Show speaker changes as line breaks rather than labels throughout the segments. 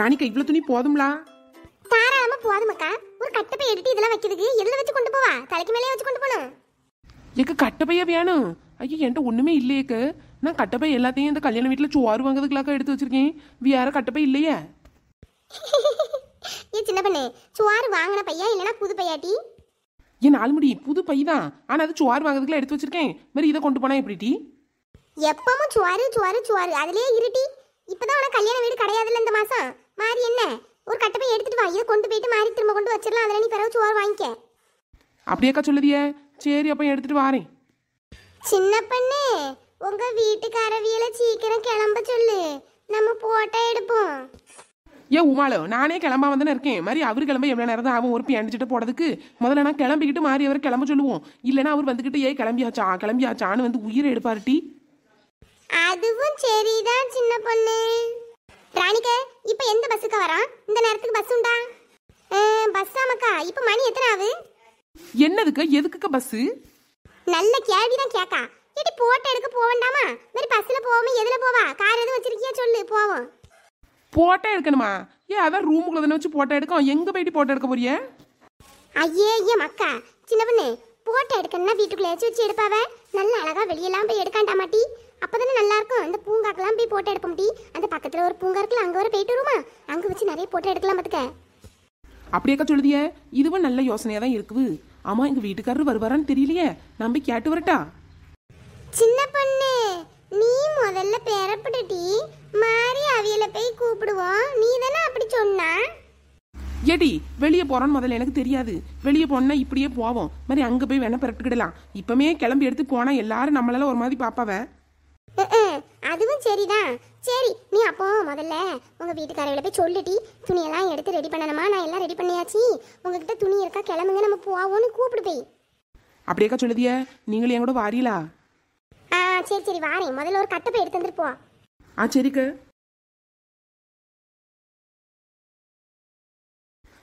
ராணிக்கு இவ்வளவு துணி போதும்லா தாராளமா போதுமாக்கா ஒரு கட்டப்பை எடுத்து இதெல்லாம் வைக்கிறதுக்கு எதுல வச்சு கொண்டு போவா தலைக்கு மேலே வச்சு கொண்டு போகணும் எங்க கட்டப்பையா வேணும் ஐயோ என்கிட்ட ஒண்ணுமே இல்லையேக்கு நான் கட்டப்பை எல்லாத்தையும் இந்த கல்யாண வீட்டுல சோறு வாங்குறதுக்குலாக்கா எடுத்து வச்சிருக்கேன் வேற கட்டப்பை இல்லையே ஏ சின்ன பண்ணு சோறு வாங்கின பையா இல்லைன்னா புது பையாட்டி ஏன் நாலு முடி புது பை தான் ஆனா அது சோறு வாங்குறதுக்குலாம் எடுத்து வச்சிருக்கேன் மாதிரி இதை கொண்டு போனா எப்படி டி
எப்பவும் சுவாரு சுவாரு சுவாரு அதுலயே இருட்டி இப்பதான் உனக்கு கல்யாண வீடு கிடையாதுல்ல இந்த மாசம் மாறி என்ன ஒரு கட்டை போய் எடுத்துட்டு வா இதை கொண்டு போயிட்டு மாறி திரும்ப கொண்டு வச்சிடலாம் அதில் நீ பிறகு சோறு வாங்கிக்க
அப்படியேக்கா சொல்லுதியே சரி அப்போ எடுத்துட்டு வாரேன்
சின்ன பண்ணு உங்க வீட்டுக்காரவியில சீக்கிரம் கிளம்ப சொல்லு நம்ம போட்டா எடுப்போம்
ஏ உமாளோ நானே கிளம்பா வந்து இருக்கேன் மாதிரி அவர் கிளம்ப எவ்வளோ நேரம் தான் ஆகும் ஒரு பியண்டிச்சுட்டு போடுறதுக்கு முதல்ல நான் கிளம்பிக்கிட்டு மாறி அவர் கிளம்ப சொல்லுவோம் இல்லைன்னா அவர் வந்துக்கிட்டு ஏ கிளம்பியாச்சா கிளம்பியாச்சான்னு வந்து உயிரை எடுப்பாருட்டி
டீ அதுவும் சரிதான் சின்ன பொண்ணு ராணிக்க இப்போ எந்த பஸ்ஸுக்கு வரான் இந்த நேரத்துக்கு பஸ் உண்டா பஸ் ஆமாக்கா இப்போ மணி எத்தனை ஆகுது என்னதுக்கு எதுக்குக்கு பஸ் நல்ல கேள்வி தான் கேக்கா இடி போட்ட எடுக்க போக வேண்டாமா மாதிரி பஸ்ஸில் போகாம எதில் போவா கார் எதுவும் வச்சிருக்கியா சொல்லு போவோம்
போட்டோ எடுக்கணுமா ஏன் அதான் ரூமுக்குள்ள தானே வச்சு போட்டோ எடுக்கும் எங்கே போயிட்டு போட்டோ எடுக்க போறியே
ஐயே ஐயே மக்கா சின்ன பொண்ணு போட்டோ எடுக்கணும்னா வீட்டுக்குள்ளே வச்சு எடுப்பாவ நல்ல அழகா வெளியெல்லாம் போய் எடுக்காண்டா மாட்டி அப்பதானே நல்லா இருக்கும் இந்த பூங்காக்கெல்லாம் போய் போட்டோ எடுப்போம் டி அந்த பக்கத்துல ஒரு பூங்கா இருக்குல்ல அங்க வர போயிட்டு வருமா அங்க வச்சு நிறைய போட்டோ எடுக்கலாம் பாத்துக்க
அப்படியேக்கா சொல்லுதியே இதுவும் நல்ல யோசனையா தான் இருக்குது ஆமா எங்க வீட்டுக்காரர் வருவாரான்னு தெரியலையே நம்பி கேட்டு வரட்டா சின்ன
பொண்ணு நீ முதல்ல பேரப்பட்டுட்டி மாறி அவியல போய் கூப்பிடுவோம் நீ தானே அப்படி சொன்னா
ஏடி வெளியே போறோம்னு முதல்ல எனக்கு தெரியாது வெளியே போனா இப்படியே போவோம் மாதிரி அங்க போய் வேணா பிறப்பிக்கிடலாம் இப்பமே கிளம்பி எடுத்து போனா எல்லாரும் நம்மளால ஒரு மாதிரி பாப்பாவ
அதுவும் சரிதான் சரி நீ அப்போ முதல்ல உங்கள் வீட்டுக்காரர்களை போய் சொல்லிட்டி துணியெல்லாம் எடுத்து ரெடி பண்ணணுமா நான் எல்லாம் ரெடி பண்ணியாச்சு உங்ககிட்ட துணி இருக்கா கிளம்புங்க நம்ம போவோம்னு கூப்பிடு போய்
அப்படியேக்கா சொல்லுதிய நீங்களும் என் கூட வாரீங்களா
ஆ சரி சரி வாரேன் முதல்ல ஒரு கட்டை போய் எடுத்து வந்துட்டு போ
ஆ சரிக்கு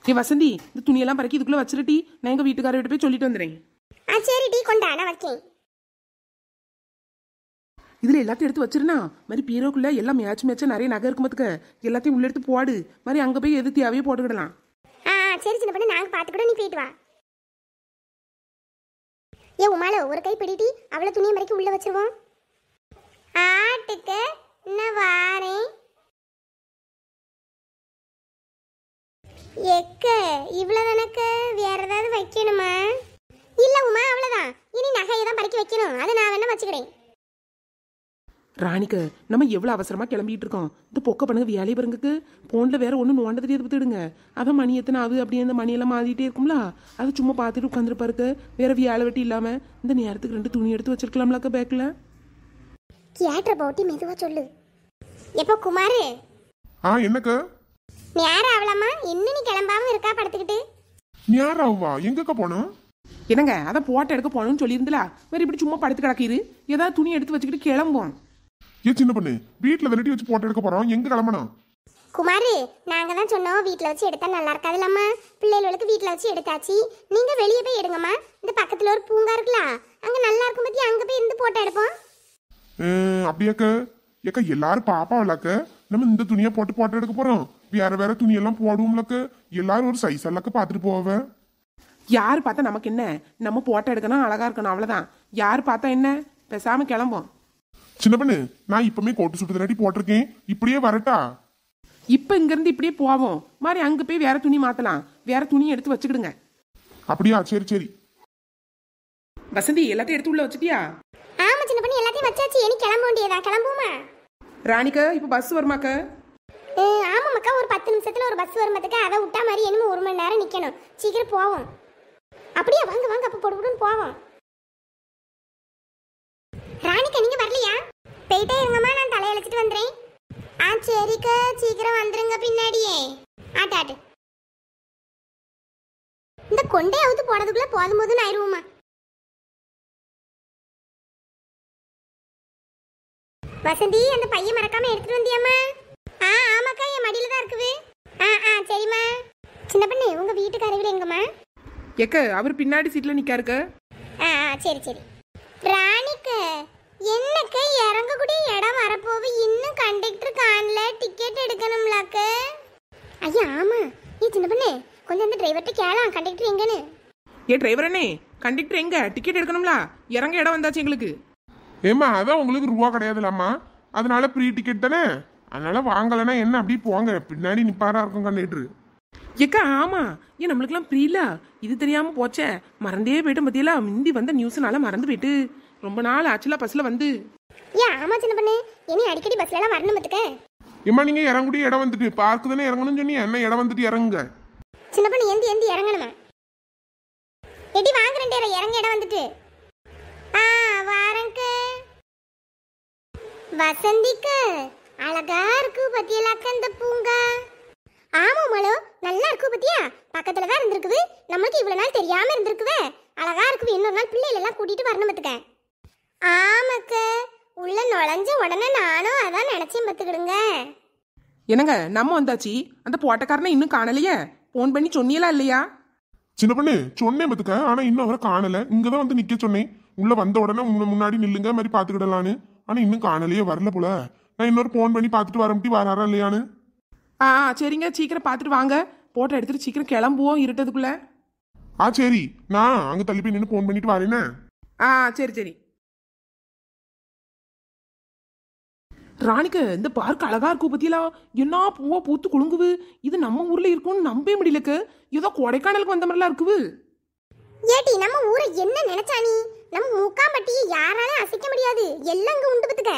ஏ வசந்தி இந்த துணியெல்லாம் பறக்கி இதுக்குள்ளே வச்சிருட்டி நான் எங்கள் வீட்டுக்காரர்கிட்ட போய் சொல்லிட்டு வந்துடுறேன் ஆ சரி டீ கொண்டா நான் வைக்கேன் இதில் எல்லாத்தையும் எடுத்து வச்சிருனா மாதிரி பீரோக்குள்ள எல்லாம் மேட்ச் மேட்சா நிறைய நகை இருக்கும் எல்லாத்தையும் உள்ள எடுத்து போடு மாதிரி அங்கே போய் எது தேவையே போட்டுக்கிடலாம்
ஆ சரி சின்ன பண்ணி பார்த்து கூட நீ போயிட்டு வா ஏ உமால ஒரு கை பிடிட்டி அவளை துணியை மறைக்க உள்ள வச்சிருவோம் ஆட்டுக்கு இன்னும் வாரேன் எக்க இவ்வளோ தானக்க வேற ஏதாவது வைக்கணுமா
ராணிக்கு நம்ம எவ்வளோ அவசரமாக கிளம்பிட்டு இருக்கோம் இந்த பொக்க பண்ணுங்க வேலையை பாருங்கக்கு ஃபோனில் வேற ஒன்றும் நோண்ட தெரியாது பார்த்துடுங்க அதான் மணி எத்தனை அது அப்படியே அந்த மணியெல்லாம் மாறிட்டே இருக்கும்ல அதை சும்மா பார்த்துட்டு உட்காந்துருப்பாருக்கு வேற வேலை வெட்டி இல்லாமல் இந்த நேரத்துக்கு ரெண்டு துணி எடுத்து வச்சிருக்கலாம்லக்கா பேக்கில்
கேட்ற போட்டி மெதுவாக சொல்லு எப்போ குமார் ஆ என்னக்கு நேரம் அவளம்மா இன்னும் நீ கிளம்பாம இருக்கா படுத்துக்கிட்டு
நேரம் ஆவா எங்கக்க போனோம் என்னங்க அதான் போட்டோ எடுக்க போகணும்னு சொல்லியிருந்தலா வேறு இப்படி சும்மா படுத்து கிடக்கிரு ஏதாவது துணி எடுத்து வச்சுக்கிட்டு கிளம்புவோம் ஏன் சின்ன பொண்ணு வீட்டில் விரட்டி வச்சு போட்டோ எடுக்க போகிறோம் எங்கே கிளம்பணும்
குமார் நாங்கள் தான் சொன்னோம் வீட்டில் வச்சு எடுத்தா நல்லா இருக்காது இல்லாமா பிள்ளைகளுக்கு வீட்டில் வச்சு எடுத்தாச்சு நீங்கள் வெளியே போய் எடுங்கம்மா இந்த பக்கத்தில் ஒரு பூங்கா இருக்குல்ல அங்கே நல்லா இருக்கும் பற்றி அங்கே போய் இருந்து போட்டோ எடுப்போம்
அப்படியாக்க ஏக்கா எல்லாரும் பாப்பா இல்லக்க நம்ம இந்த துணியை போட்டு போட்டோ எடுக்க போகிறோம் வேற வேற துணியெல்லாம் போடுவோம்லக்க எல்லாரும் ஒரு சைஸ் எல்லாக்க பார்த்துட்டு போவேன் யார் பார்த்தா நமக்கு என்ன நம்ம போட்டோ எடுக்கணும் அழகாக இருக்கணும் அவ்வளோதான் யார் பார்த்தா என்ன பேசாமல் கிளம்போம் சின்ன பண்ணு நான் இப்பவுமே கோட்டு சுட்டு தாட்டி போட்டிருக்கேன் இப்படியே வரட்டா இப்ப இங்க இருந்து இப்படியே போவோம் மாதிரி அங்க போய் வேற துணி மாத்தலாம் வேற துணி எடுத்து வச்சுக்கிடுங்க அப்படியா சரி சரி
வசந்தி எல்லாத்தையும் எடுத்து உள்ள வச்சிட்டியா ஆமா சின்ன பண்ணி எல்லாத்தையும் வச்சாச்சு இனி கிளம்ப வேண்டியதா கிளம்புமா
ராணிக்கா இப்ப பஸ் வருமாக்க
ஆமாமாக்கா ஒரு பத்து நிமிஷத்துல ஒரு பஸ் வருமத்துக்கு அதை விட்டா மாதிரி என்னமோ ஒரு மணி நேரம் நிக்கணும் சீக்கிரம் போவோம் அப்படியே வாங்க வாங்க அப்ப போடுன்னு போவோம் ராணிக்கா நீங்க போயிட்டே இருங்கம்மா நான் தலையழைச்சிட்டு வந்துடுறேன் ஆ சரிக்கா சீக்கிரம் வந்துருங்க பின்னாடியே ஆட்டாட்டு இந்த கொண்டே அவுத்து போனதுக்குள்ள போதும் போதுன்னு ஆயிடுவோமா வசந்தி அந்த பையன் மறக்காம எடுத்துட்டு வந்தியாமா ஆ ஆமாக்கா என் மடியில தான் இருக்குது ஆ ஆ சரிம்மா சின்ன பண்ணு உங்க வீட்டுக்கு அருகில் எங்கம்மா
எக்க அவர் பின்னாடி சீட்ல நிக்காருக்க
ஆ ஆ, சரி சரி ராணிக்கு என்னக்கு இறங்கக்கூடிய இடம் வரப்போவே இன்னும் கண்டக்டர் காணல டிக்கெட் எடுக்கணும்லாக்க ஐயா ஆமா நீ சின்ன பண்ணு கொஞ்சம் அந்த டிரைவர்கிட்ட கேளாம் கண்டக்டர் எங்கன்னு
ஏ டிரைவர் அண்ணே கண்டக்டர் எங்க டிக்கெட் எடுக்கணும்ல இறங்க இடம் வந்தாச்சு எங்களுக்கு ஏம்மா அதான் உங்களுக்கு ரூபா கிடையாதுலாம்மா அதனால ப்ரீ டிக்கெட் தானே அதனால வாங்கலைன்னா என்ன அப்படி போங்க பின்னாடி நிப்பாரா இருக்கும் கண்டக்டர் ஏக்கா ஆமா ஏன் நம்மளுக்கெல்லாம் ஃப்ரீலா இது தெரியாம போச்சே மறந்தே போயிட்டு பத்தியெல்லாம் முந்தி வந்த நியூஸ்னால மறந்து போயிட்டு ரொம்ப நாள் ஆச்சுல பஸ்ல வந்து
ஏன் ஆமா சின்ன பண்ணு இனி அடிக்கடி பஸ்ல எல்லாம் வரணும் பத்துக்க
இம்மா நீங்க இறங்குடி இடம் வந்துட்டு
பார்க்கு தானே இறங்கணும்னு சொல்லி என்ன இடம் வந்துட்டு இறங்குங்க சின்ன பண்ணு ஏந்தி ஏந்தி இறங்கணுமா எடி வாங்குறேன் இறங்க இடம் வந்துட்டு ஆ வாரங்க வசந்திக்கு அழகா இருக்கு பத்தியலாக்க இந்த பூங்கா ஆமா மலோ நல்லா இருக்கு பத்தியா பக்கத்துல தான் இருந்திருக்குது நம்மளுக்கு இவ்வளவு நாள் தெரியாம இருந்திருக்குவே அழகா இருக்குது இன்னொரு நாள் பிள்ளைகள் எல்லாம் கூட்டிட்டு வரணும் பத்துக்க ஆமாக்க உள்ள நுழைஞ்ச உடனே நானும் அதான் நினைச்சேன் பத்துக்கிடுங்க
என்னங்க நம்ம வந்தாச்சு அந்த போட்டக்காரனை இன்னும் காணலையே போன் பண்ணி சொன்னீங்களா இல்லையா சின்ன பொண்ணு சொன்னேன் பத்துக்க ஆனா இன்னும் அவரை காணல இங்க தான் வந்து நிக்க சொன்னேன் உள்ள வந்த உடனே உன்னை முன்னாடி நில்லுங்க மாதிரி பாத்துக்கிடலான்னு ஆனா இன்னும் காணலையே வரல போல நான் இன்னொரு போன் பண்ணி பார்த்துட்டு வர முட்டி வராரா இல்லையான்னு ஆ சரிங்க சீக்கிரம் பார்த்துட்டு வாங்க போட்டோ எடுத்துட்டு சீக்கிரம் கிளம்புவோம் இருட்டதுக்குள்ள ஆ
சரி நான் அங்க தள்ளி போய் நின்று போன் பண்ணிட்டு வரேனே
ஆ சரி சரி ராணிக்க இந்த பார்க் அழகா இருக்கும் பத்தியெல்லாம் என்ன பூவா பூத்து குலுங்குவு இது நம்ம ஊர்ல இருக்கும்னு நம்பவே முடியலக்கு ஏதோ கொடைக்கானலுக்கு வந்த மாதிரிலாம் இருக்குது
ஏடி நம்ம ஊரை என்ன நினைச்சா நீ நம்ம மூக்காம்பட்டியை யாராலையும் அசைக்க முடியாது எல்லாம் இங்க உண்டு பத்துக்க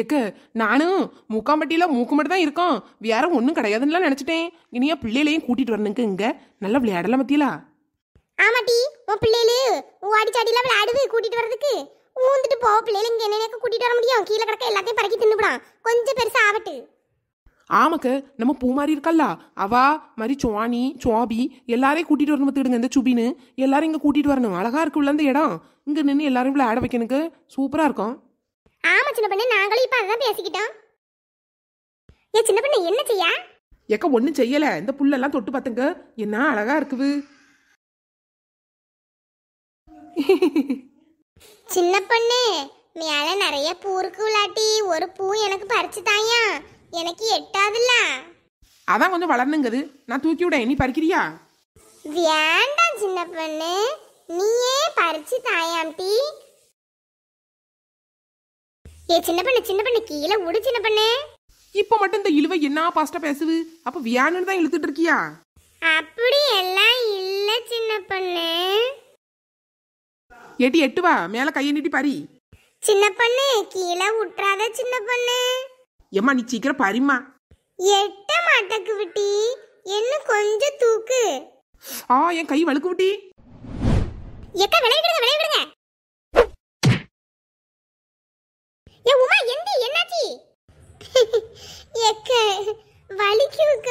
எக்க நானும் மூக்காம்பட்டியில மூக்கு மட்டும் தான் இருக்கோம் வேற ஒன்றும் கிடையாதுன்னுலாம் நினைச்சிட்டேன் இனியா பிள்ளைகளையும் கூட்டிட்டு வரணுங்க இங்க நல்லா விளையாடலாம் பத்தியலா
ஆமாட்டி உன் பிள்ளைகளு ஓடி எல்லாம் விளையாடுது கூட்டிட்டு வர்றதுக்கு ஊந்துட்டு போ பிள்ளைங்க என்ன கூட்டிட்டு வர முடியும் கீழே கிடக்க எல்லாத்தையும் பறக்கி தின்னுவிடான் கொஞ்சம் பெருசா ஆகட்டு
ஆமாக்கு நம்ம பூ மாதிரி இருக்கல்ல அவா மாதிரி சுவானி சுவாபி எல்லாரையும் கூட்டிட்டு வரணும் பார்த்துடுங்க இந்த சுபின்னு எல்லாரும் இங்கே கூட்டிட்டு வரணும் அழகா உள்ள இந்த இடம் இங்கே நின்று எல்லாரும் ஆட வைக்கணுக்கு சூப்பராக இருக்கும் ஆமா சின்ன பண்ணு நாங்களும் இப்ப அதான் பேசிக்கிட்டோம்
ஏ சின்ன பண்ணு என்ன செய்ய
ஏக்க ஒன்றும் செய்யலை இந்த புல்லெல்லாம் தொட்டு பார்த்துங்க என்ன அழகா
இருக்குது சின்ன பொண்ணு மேல நிறைய பூ இருக்கு விளாட்டி ஒரு பூ எனக்கு பறிச்சு தாயா எனக்கு எட்டாதுல்ல
அதான் கொஞ்சம் வளர்ந்துங்குது நான் தூக்கி விட நீ பறிக்கிறியா
வேண்டாம் சின்ன பொண்ணு நீயே பறிச்சு தாயாம் டீ ஏ சின்ன பண்ணு சின்ன பண்ணு கீழே விடு சின்ன பண்ணு
இப்ப மட்டும் இந்த இழுவை என்ன பாஸ்டா பேசுது அப்ப வியானுன்னு தான் இழுத்துட்டு இருக்கியா அப்படி எல்லாம்
இல்ல சின்ன பொண்ணு
எட்டி எட்டு வா மேல கையை
நீட்டி பாரி சின்ன பொண்ணு கீழே விட்டுறாத சின்ன பொண்ணு
ஏம்மா நீ சீக்கிரம் பாரிம்மா
எட்ட மாட்டக்கு விட்டி என்ன கொஞ்சம் தூக்கு
ஆ என் கை வழுக்கு விட்டி
எக்க விளைய விடுங்க விளைய விடுங்க ஏ உமா எந்த என்னாச்சி எக்க வலிக்குக்க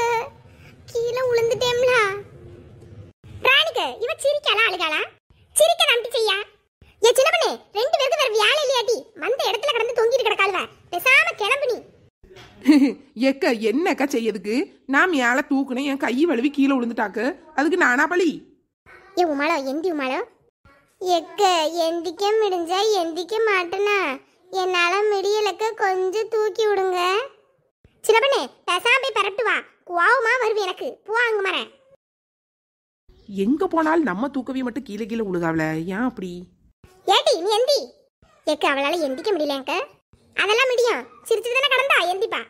கீழே உளுந்துட்டேம்ல பிராணிக்கு இவ சிரிக்காளா அழுகாளா
எக்க என்னக்கா செய்யதுக்கு நாம் மேல தூக்குனே என் கை வழுவி கீழே விழுந்துட்டாக்கு அதுக்கு
நானா பழி ஏ உமாளோ எந்தி உமாளோ எக்க எந்திக்க முடிஞ்சா எந்திக்க மாட்டேனா என்னால முடியலக்க கொஞ்சம் தூக்கி விடுங்க சின்ன பண்ணே பேசாம போய் பரப்பிட்டு வா குவாவுமா வருவி எனக்கு போ அங்க மரேன்
எங்க போனாலும் நம்ம தூக்கவே மட்டும் கீழே கீழே விழுகாவல ஏன் அப்படி
ஏடி நீ எந்தி எக்க அவளால எந்திக்க முடியலங்க அதெல்லாம் முடியும் சிரிச்சுட்டு தானே கடந்தா எந்திப்பா